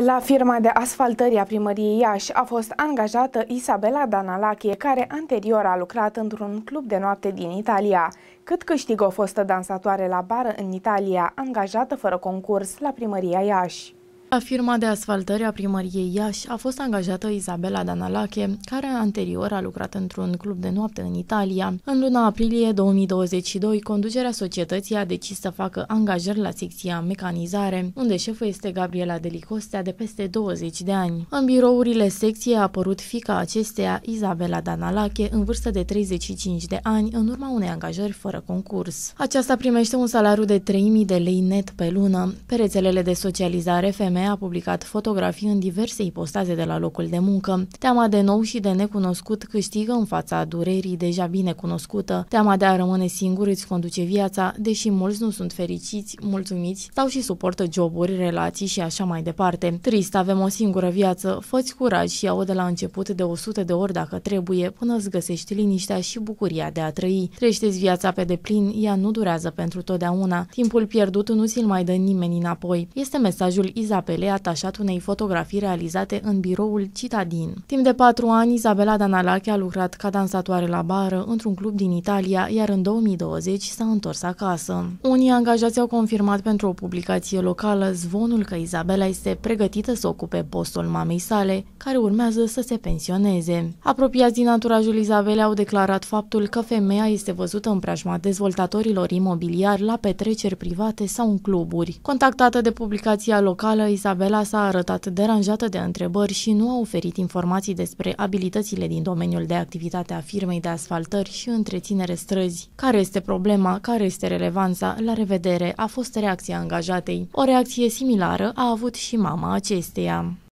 La firma de asfaltări a primăriei Iași a fost angajată Isabela Danalache, care anterior a lucrat într-un club de noapte din Italia. Cât câștigă o fostă dansatoare la bară în Italia, angajată fără concurs la primăria Iași? La firma de asfaltări a primăriei Iași a fost angajată Izabela Danalache, care anterior a lucrat într-un club de noapte în Italia. În luna aprilie 2022, conducerea societății a decis să facă angajări la secția mecanizare, unde șeful este Gabriela Delicostea de peste 20 de ani. În birourile secției a apărut fica acesteia, Izabela Danalache, în vârstă de 35 de ani, în urma unei angajări fără concurs. Aceasta primește un salariu de 3.000 de lei net pe lună. Pe rețelele de socializare, femeie femeia a publicat fotografii în diverse ipostaze de la locul de muncă. Teama de nou și de necunoscut câștigă în fața durerii deja bine cunoscută. Teama de a rămâne singur îți conduce viața, deși mulți nu sunt fericiți, mulțumiți sau și suportă joburi, relații și așa mai departe. Trist, avem o singură viață, fă-ți curaj și iau de la început de 100 de ori dacă trebuie, până îți găsești liniștea și bucuria de a trăi. Creșteți viața pe deplin, ea nu durează pentru totdeauna. Timpul pierdut nu ți-l mai dă nimeni înapoi. Este mesajul Iza Apele atașat unei fotografii realizate în biroul Citadin. Timp de patru ani, Izabela Danalache a lucrat ca dansatoare la bară într-un club din Italia, iar în 2020 s-a întors acasă. Unii angajați au confirmat pentru o publicație locală zvonul că Izabela este pregătită să ocupe postul mamei sale, care urmează să se pensioneze. Apropiați din anturajul Izabelei au declarat faptul că femeia este văzută în preajma dezvoltatorilor imobiliari la petreceri private sau în cluburi. Contactată de publicația locală, Isabela s-a arătat deranjată de întrebări și nu a oferit informații despre abilitățile din domeniul de activitate a firmei de asfaltări și întreținere străzi. Care este problema? Care este relevanța? La revedere! A fost reacția angajatei. O reacție similară a avut și mama acesteia.